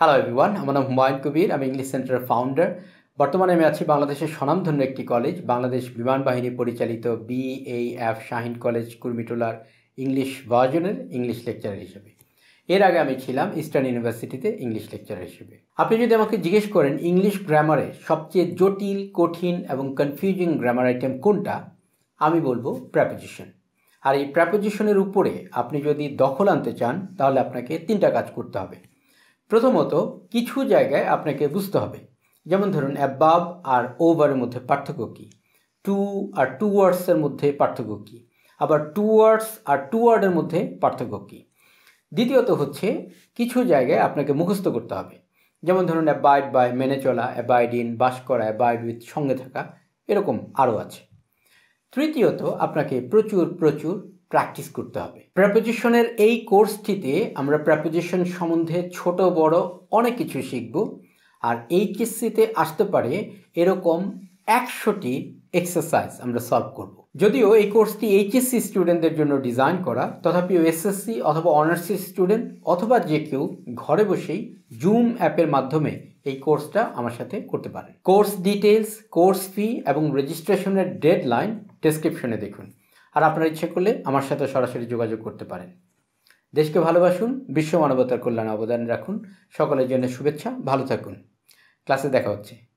hello everyone আমার নাম হুমায়ুন কবির আমি ইংলিশ সেন্টারের ফাউন্ডার বর্তমানে আমি আছি বাংলাদেশের স্বনামধন্য একটি কলেজ বাংলাদেশ বিমান বাহিনী পরিচালিত বিএএফ শাহিন কলেজ কুর্মিটোলার ইংলিশ ভার্জনের ইংলিশ লেকচারার হিসেবে এর আগে আমি ছিলাম ইস্টার্ন ইউনিভার্সিটিতে ইংলিশ লেকচারার হিসেবে আপনি যদি আমাকে জিজ্ঞেস করেন ইংলিশ গ্রামারে সবচেয়ে জটিল কঠিন এবং কনফিউজিং গ্রামার আইটেম কোনটা আমি বলবো প্র্যাপোজিশন আর এই প্র্যাপোজিশনের উপরে আপনি যদি দখল আনতে চান তাহলে আপনাকে তিনটা কাজ করতে হবে প্রথমত কিছু জায়গায় আপনাকে বুঝতে হবে যেমন ধরুন অ্যাবাব আর ওভারের মধ্যে পার্থক্য কী টু আর টু ওয়ার্ডসের মধ্যে পার্থক্য কী আবার টু ওয়ার্ডস আর টু ওয়ার্ডের মধ্যে পার্থক্য কী দ্বিতীয়ত হচ্ছে কিছু জায়গায় আপনাকে মুখস্থ করতে হবে যেমন ধরুন অ্যাবাইড বাই মেনে চলা অ্যাবাইড ইন বাস করা অ্যাবাইড উইথ সঙ্গে থাকা এরকম আরও আছে তৃতীয়ত আপনাকে প্রচুর প্রচুর প্র্যাকটিস করতে হবে প্র্যাপোজিশনের এই কোর্সটিতে আমরা প্র্যাপোজিশন সম্বন্ধে ছোট বড় অনেক কিছু শিখব আর এই কিস্তিতে আসতে পারে এরকম একশোটি এক্সারসাইজ আমরা সলভ করব যদিও এই কোর্সটি এইচএসসি স্টুডেন্টদের জন্য ডিজাইন করা তথাপিও এসএসসি অথবা অনার্সি স্টুডেন্ট অথবা যে কেউ ঘরে বসেই জুম অ্যাপের মাধ্যমে এই কোর্সটা আমার সাথে করতে পারে কোর্স ডিটেলস কোর্স ফি এবং রেজিস্ট্রেশনের ডেডলাইন ডেসক্রিপশনে দেখুন আর আপনার ইচ্ছে করলে আমার সাথে সরাসরি যোগাযোগ করতে পারেন দেশকে ভালোবাসুন বিশ্ব মানবতার কল্যাণে অবদান রাখুন সকলের জন্য শুভেচ্ছা ভালো থাকুন ক্লাসে দেখা হচ্ছে